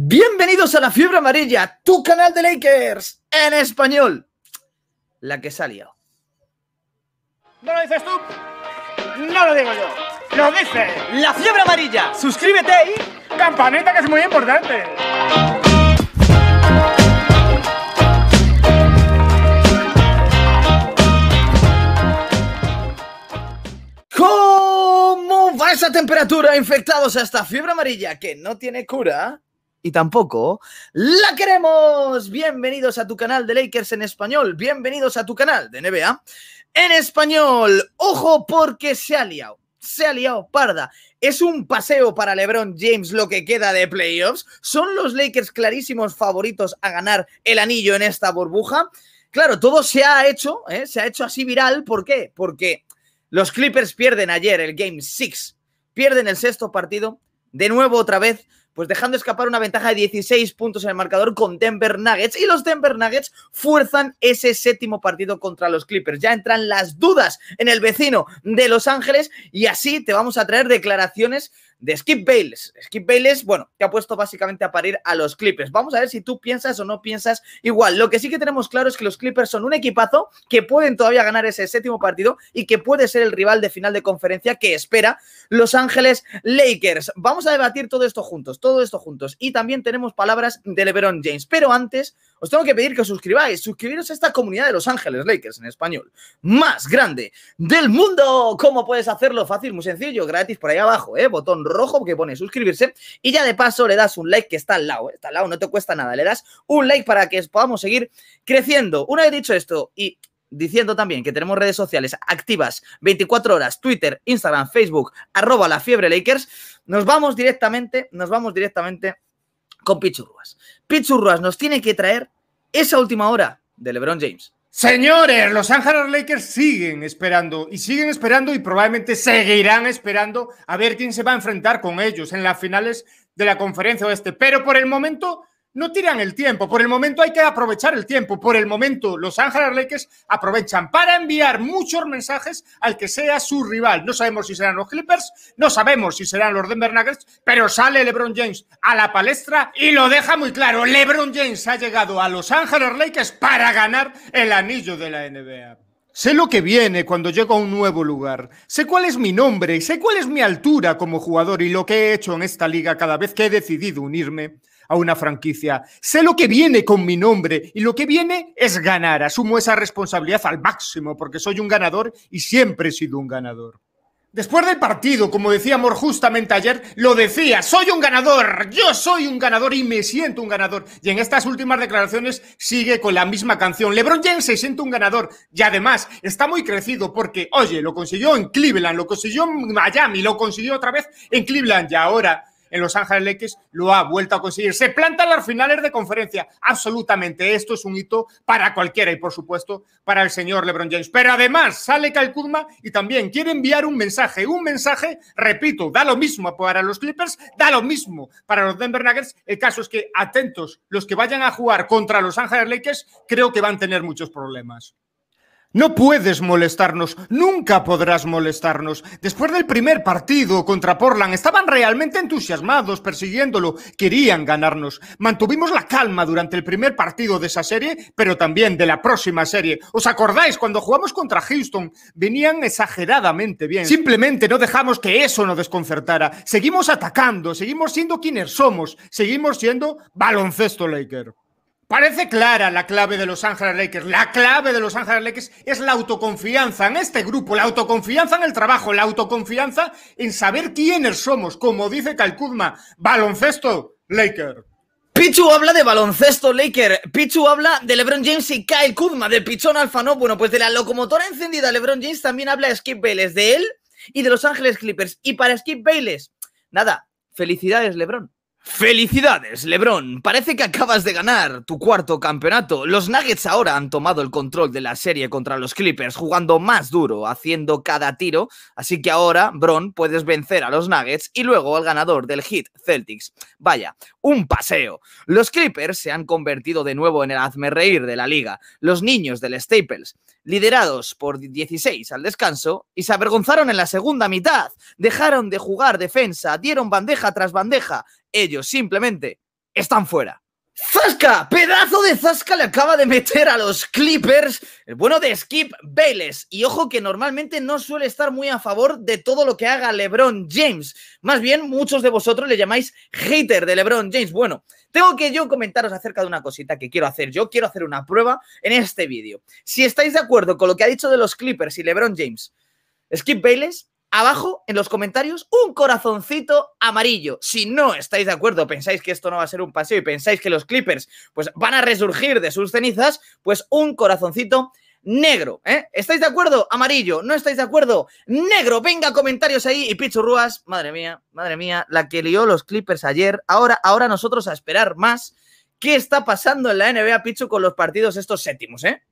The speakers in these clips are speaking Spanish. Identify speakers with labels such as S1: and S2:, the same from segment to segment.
S1: Bienvenidos a La Fiebre Amarilla, tu canal de Lakers en español. La que salió. ¿No lo dices tú? No lo digo yo. Lo dice La Fiebre Amarilla. Suscríbete y campanita que es muy importante. ¿Cómo va esa temperatura? Infectados a esta fiebre amarilla que no tiene cura y tampoco la queremos. Bienvenidos a tu canal de Lakers en español, bienvenidos a tu canal de NBA en español. Ojo porque se ha liado, se ha liado parda. Es un paseo para LeBron James lo que queda de playoffs. Son los Lakers clarísimos favoritos a ganar el anillo en esta burbuja. Claro, todo se ha hecho, ¿eh? se ha hecho así viral. ¿Por qué? Porque los Clippers pierden ayer el Game 6, pierden el sexto partido, de nuevo otra vez pues dejando escapar una ventaja de 16 puntos en el marcador con Denver Nuggets. Y los Denver Nuggets fuerzan ese séptimo partido contra los Clippers. Ya entran las dudas en el vecino de Los Ángeles y así te vamos a traer declaraciones de Skip Bales... Skip Bayless, bueno, que ha puesto básicamente a parir a los Clippers. Vamos a ver si tú piensas o no piensas igual. Lo que sí que tenemos claro es que los Clippers son un equipazo que pueden todavía ganar ese séptimo partido y que puede ser el rival de final de conferencia que espera Los Ángeles Lakers. Vamos a debatir todo esto juntos todo esto juntos. Y también tenemos palabras de LeBron James. Pero antes, os tengo que pedir que os suscribáis, suscribiros a esta comunidad de Los Ángeles Lakers en español, más grande del mundo. ¿Cómo puedes hacerlo? Fácil, muy sencillo, gratis por ahí abajo, ¿eh? Botón rojo que pone suscribirse y ya de paso le das un like que está al lado, ¿eh? está al lado, no te cuesta nada, le das un like para que podamos seguir creciendo. Una vez dicho esto y diciendo también que tenemos redes sociales activas 24 horas, Twitter, Instagram, Facebook, arroba la fiebre Lakers, nos vamos directamente, nos vamos directamente con Pichurruas. Pichurruas nos tiene que traer esa última hora de LeBron James.
S2: Señores, los Ángeles Lakers siguen esperando y siguen esperando y probablemente seguirán esperando a ver quién se va a enfrentar con ellos en las finales de la conferencia oeste. Pero por el momento no tiran el tiempo. Por el momento hay que aprovechar el tiempo. Por el momento los Ángeles Lakers aprovechan para enviar muchos mensajes al que sea su rival. No sabemos si serán los Clippers, no sabemos si serán los Denver Nuggets, pero sale LeBron James a la palestra y lo deja muy claro. LeBron James ha llegado a los Ángeles Lakers para ganar el anillo de la NBA. Sé lo que viene cuando llego a un nuevo lugar. Sé cuál es mi nombre, sé cuál es mi altura como jugador y lo que he hecho en esta liga cada vez que he decidido unirme a una franquicia. Sé lo que viene con mi nombre y lo que viene es ganar. Asumo esa responsabilidad al máximo porque soy un ganador y siempre he sido un ganador. Después del partido, como decíamos justamente ayer, lo decía, soy un ganador, yo soy un ganador y me siento un ganador. Y en estas últimas declaraciones sigue con la misma canción. LeBron James se siente un ganador y además está muy crecido porque, oye, lo consiguió en Cleveland, lo consiguió en Miami, lo consiguió otra vez en Cleveland y ahora en Los Ángeles Lakers lo ha vuelto a conseguir. Se plantan las finales de conferencia. Absolutamente. Esto es un hito para cualquiera y, por supuesto, para el señor LeBron James. Pero además sale Calcudma y también quiere enviar un mensaje. Un mensaje, repito, da lo mismo para los Clippers, da lo mismo para los Denver Nuggets. El caso es que, atentos, los que vayan a jugar contra Los Ángeles Lakers, creo que van a tener muchos problemas. No puedes molestarnos, nunca podrás molestarnos. Después del primer partido contra Portland, estaban realmente entusiasmados persiguiéndolo, querían ganarnos. Mantuvimos la calma durante el primer partido de esa serie, pero también de la próxima serie. ¿Os acordáis cuando jugamos contra Houston? Venían exageradamente bien. Simplemente no dejamos que eso nos desconcertara. Seguimos atacando, seguimos siendo quienes somos, seguimos siendo baloncesto Laker. Parece clara la clave de los Ángeles Lakers. La clave de los Ángeles Lakers es la autoconfianza en este grupo, la autoconfianza en el trabajo, la autoconfianza en saber quiénes somos, como dice Kuzma, baloncesto Laker.
S1: Pichu habla de baloncesto Laker, Pichu habla de LeBron James y Kyle Kuzma, del pichón alfano, bueno, pues de la locomotora encendida LeBron James también habla Skip Bayless, de él y de Los Ángeles Clippers. Y para Skip Bayless, nada, felicidades LeBron. Felicidades, Lebron. Parece que acabas de ganar tu cuarto campeonato. Los Nuggets ahora han tomado el control de la serie contra los Clippers, jugando más duro, haciendo cada tiro. Así que ahora, Bron, puedes vencer a los Nuggets y luego al ganador del hit Celtics. Vaya, un paseo. Los Clippers se han convertido de nuevo en el hazme reír de la liga. Los niños del Staples, liderados por 16 al descanso, y se avergonzaron en la segunda mitad. Dejaron de jugar defensa, dieron bandeja tras bandeja ellos simplemente están fuera. ¡Zasca! ¡Pedazo de Zasca le acaba de meter a los Clippers! El bueno de Skip Bayless. Y ojo que normalmente no suele estar muy a favor de todo lo que haga LeBron James. Más bien, muchos de vosotros le llamáis hater de LeBron James. Bueno, tengo que yo comentaros acerca de una cosita que quiero hacer. Yo quiero hacer una prueba en este vídeo. Si estáis de acuerdo con lo que ha dicho de los Clippers y LeBron James, Skip Bayless, abajo en los comentarios un corazoncito amarillo. Si no estáis de acuerdo, pensáis que esto no va a ser un paseo y pensáis que los Clippers pues, van a resurgir de sus cenizas, pues un corazoncito negro. ¿eh? ¿Estáis de acuerdo? Amarillo. ¿No estáis de acuerdo? Negro. Venga, comentarios ahí. Y Ruas, madre mía, madre mía, la que lió los Clippers ayer. Ahora, ahora nosotros a esperar más. ¿Qué está pasando en la NBA, Pichu, con los partidos estos séptimos, eh?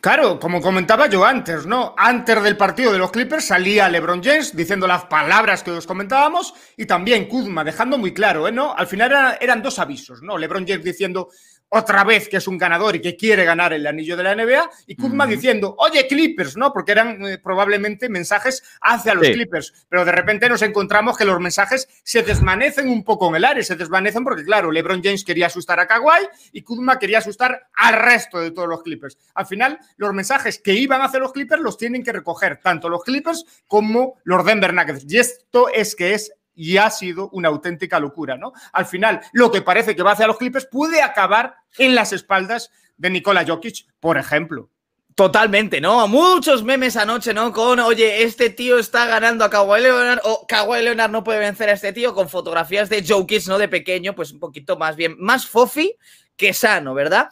S2: Claro, como comentaba yo antes, ¿no? Antes del partido de los Clippers salía LeBron James diciendo las palabras que os comentábamos y también Kuzma dejando muy claro, ¿eh? ¿no? Al final eran dos avisos, ¿no? LeBron James diciendo otra vez que es un ganador y que quiere ganar el anillo de la NBA, y Kuzma diciendo, oye Clippers, ¿no? Porque eran eh, probablemente mensajes hacia los Clippers, pero de repente nos encontramos que los mensajes se desvanecen un poco en el área, se desvanecen porque, claro, LeBron James quería asustar a Kawhi y Kuzma quería asustar al resto de todos los Clippers. Al final, los mensajes que iban hacia los Clippers los tienen que recoger tanto los Clippers como los Denver Nuggets. Y esto es que es y ha sido una auténtica locura, ¿no? Al final, lo que parece que va hacia los clips puede acabar en las espaldas de Nikola Jokic, por ejemplo.
S1: Totalmente, ¿no? Muchos memes anoche, ¿no? Con, oye, este tío está ganando a Kawhi Leonard o Kawhi Leonard no puede vencer a este tío con fotografías de Jokic, ¿no? De pequeño, pues un poquito más bien, más fofi que sano, ¿verdad?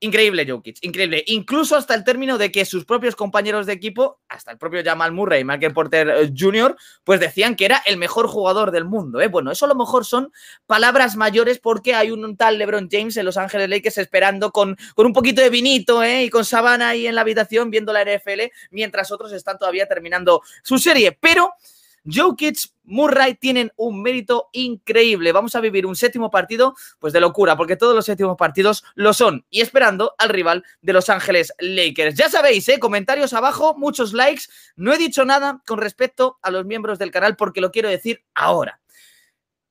S1: Increíble Jokic, increíble. Incluso hasta el término de que sus propios compañeros de equipo, hasta el propio Jamal Murray, y Michael Porter eh, Jr., pues decían que era el mejor jugador del mundo. ¿eh? Bueno, eso a lo mejor son palabras mayores porque hay un tal LeBron James en Los Ángeles Lakers esperando con, con un poquito de vinito ¿eh? y con sabana ahí en la habitación viendo la NFL, mientras otros están todavía terminando su serie. Pero... Jokic, Murray tienen un mérito increíble. Vamos a vivir un séptimo partido, pues de locura, porque todos los séptimos partidos lo son. Y esperando al rival de Los Ángeles Lakers. Ya sabéis, ¿eh? comentarios abajo, muchos likes. No he dicho nada con respecto a los miembros del canal porque lo quiero decir ahora.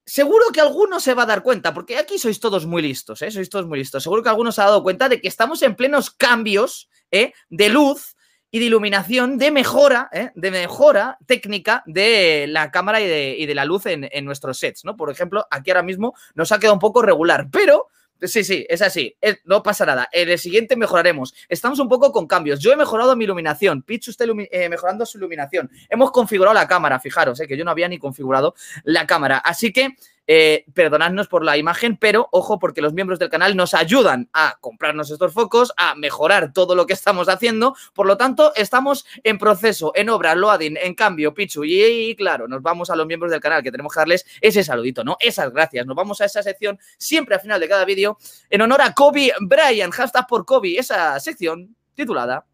S1: Seguro que alguno se va a dar cuenta, porque aquí sois todos muy listos, ¿eh? sois todos muy listos. Seguro que alguno se ha dado cuenta de que estamos en plenos cambios ¿eh? de luz y de iluminación, de mejora, ¿eh? de mejora técnica de la cámara y de, la luz en, nuestros sets, ¿no? Por ejemplo, aquí ahora mismo nos ha quedado un poco regular, pero... Sí, sí, es así, eh, no pasa nada. el siguiente mejoraremos. Estamos un poco con cambios. Yo he mejorado mi iluminación, pitch está eh, mejorando su iluminación. Hemos configurado la cámara, fijaros, que yo no había ni configurado la cámara. Así que eh, perdonadnos por la imagen, pero ojo porque los miembros del canal nos ayudan a comprarnos estos focos, a mejorar todo lo que estamos haciendo. Por lo tanto, estamos en proceso, en obra, Loading, en cambio, Pichu. Y, claro, nos vamos a los miembros del canal que tenemos que darles ese saludito, ¿no? Esas gracias. Nos vamos a esa sección siempre al final de cada vídeo en honor a Kobe Bryant. Hashtag por Kobe, esa sección titulada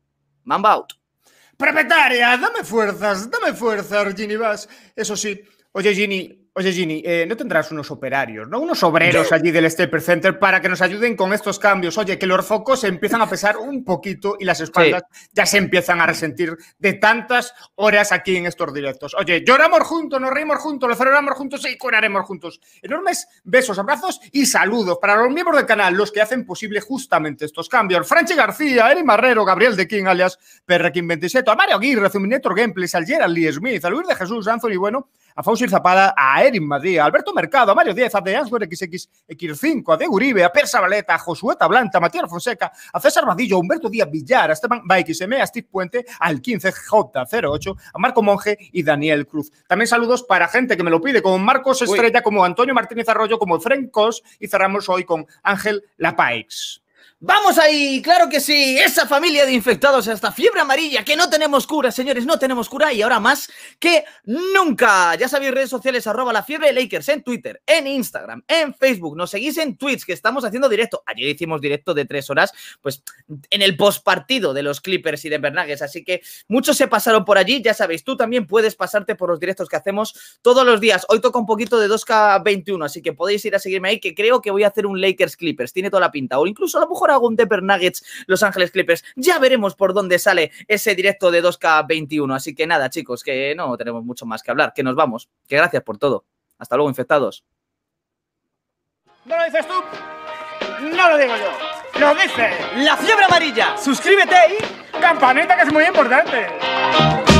S1: Mamba Out.
S2: Propietaria, dame fuerzas, dame fuerzas, Ginny Bass. Eso sí, oye, Ginny, Oye, Ginny, eh, ¿no tendrás unos operarios, no? Unos obreros allí del Stepper Center para que nos ayuden con estos cambios. Oye, que los focos se empiezan a pesar un poquito y las espaldas ya se empiezan a resentir de tantas horas aquí en estos directos. Oye, lloramos juntos, nos reímos juntos, lo celebramos juntos y curaremos juntos. Enormes besos, abrazos y saludos para los miembros del canal, los que hacen posible justamente estos cambios. Franchi García, Eri Marrero, Gabriel de King, alias Perrequín 27, a Mario Aguirre, Zuminetor Gameplay, al Gerald Lee Smith, a Luis de Jesús, Anthony Bueno, a Fausil Zapada, a Erin Madía, a Alberto Mercado, a Mario Díaz, a de XX, X5, a De Uribe, a Persa Valeta, a Josueta Blanta, a Matías Fonseca, a César Vadillo, a Humberto Díaz Villar, a Esteban BXM, a Steve Puente, al 15J08, a Marco Monge y Daniel Cruz. También saludos para gente que me lo pide, como Marcos Estrella, como Antonio Martínez Arroyo, como Frenkos y cerramos
S1: hoy con Ángel Lapaix. Vamos ahí, claro que sí, esa familia de infectados esta fiebre amarilla, que no tenemos cura, señores, no tenemos cura y ahora más que nunca. Ya sabéis, redes sociales, arroba la fiebre Lakers en Twitter, en Instagram, en Facebook, nos seguís en Twitch, que estamos haciendo directo. Ayer hicimos directo de tres horas, pues en el postpartido de los Clippers y de Bernagues, así que muchos se pasaron por allí, ya sabéis, tú también puedes pasarte por los directos que hacemos todos los días. Hoy toca un poquito de 2K21, así que podéis ir a seguirme ahí, que creo que voy a hacer un Lakers Clippers, tiene toda la pinta, o incluso a lo mejor un Denver Nuggets, Los Ángeles Clippers. Ya veremos por dónde sale ese directo de 2K21. Así que nada, chicos, que no tenemos mucho más que hablar, que nos vamos. Que gracias por todo. Hasta luego, infectados. ¿No lo dices tú? No lo digo yo. Lo dice la fiebre amarilla. Suscríbete y campanita que es muy importante.